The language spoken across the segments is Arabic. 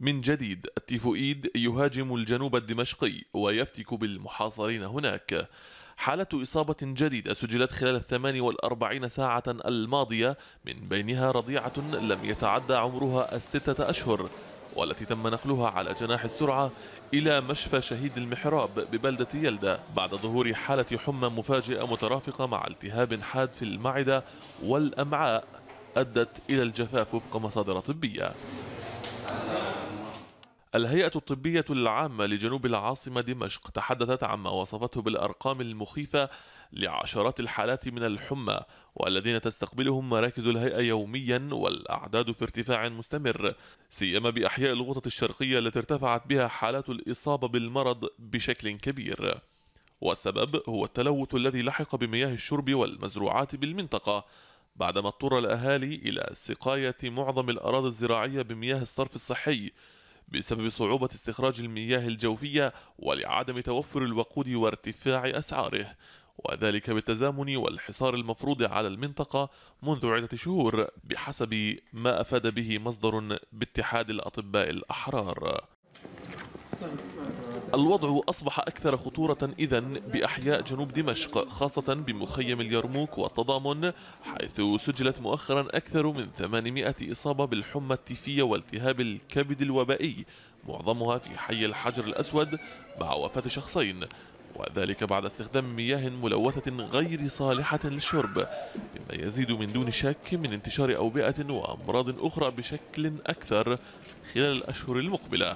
من جديد التيفوئيد يهاجم الجنوب الدمشقي ويفتك بالمحاصرين هناك حالة إصابة جديدة سجلت خلال الثمان والأربعين ساعة الماضية من بينها رضيعة لم يتعدى عمرها الستة أشهر والتي تم نقلها على جناح السرعة إلى مشفى شهيد المحراب ببلدة يلدة بعد ظهور حالة حمى مفاجئة مترافقة مع التهاب حاد في المعدة والأمعاء أدت إلى الجفاف وفق مصادر طبية الهيئة الطبية العامة لجنوب العاصمة دمشق تحدثت عما وصفته بالأرقام المخيفة لعشرات الحالات من الحمى والذين تستقبلهم مراكز الهيئة يوميا والأعداد في ارتفاع مستمر سيما بأحياء الغوطة الشرقية التي ارتفعت بها حالات الإصابة بالمرض بشكل كبير والسبب هو التلوث الذي لحق بمياه الشرب والمزروعات بالمنطقة بعدما اضطر الأهالي إلى سقاية معظم الأراضي الزراعية بمياه الصرف الصحي بسبب صعوبة استخراج المياه الجوفية ولعدم توفر الوقود وارتفاع أسعاره وذلك بالتزامن والحصار المفروض على المنطقة منذ عدة شهور بحسب ما أفاد به مصدر باتحاد الأطباء الأحرار الوضع أصبح أكثر خطورة إذا بأحياء جنوب دمشق خاصة بمخيم اليرموك والتضامن حيث سجلت مؤخرا أكثر من 800 إصابة بالحمى التيفية والتهاب الكبد الوبائي معظمها في حي الحجر الأسود مع وفاة شخصين وذلك بعد استخدام مياه ملوثة غير صالحة للشرب مما يزيد من دون شك من انتشار أوبئة وأمراض أخرى بشكل أكثر خلال الأشهر المقبلة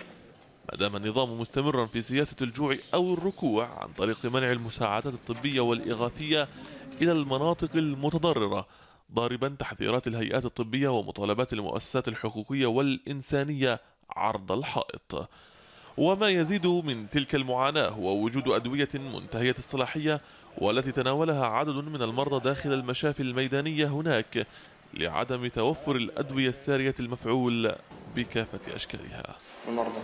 ما دام النظام مستمرا في سياسة الجوع أو الركوع عن طريق منع المساعدات الطبية والإغاثية إلى المناطق المتضررة ضاربا تحذيرات الهيئات الطبية ومطالبات المؤسسات الحقوقية والإنسانية عرض الحائط وما يزيد من تلك المعاناة هو وجود أدوية منتهية الصلاحية والتي تناولها عدد من المرضى داخل المشافي الميدانية هناك لعدم توفر الأدوية السارية المفعول بكافة أشكالها المرضى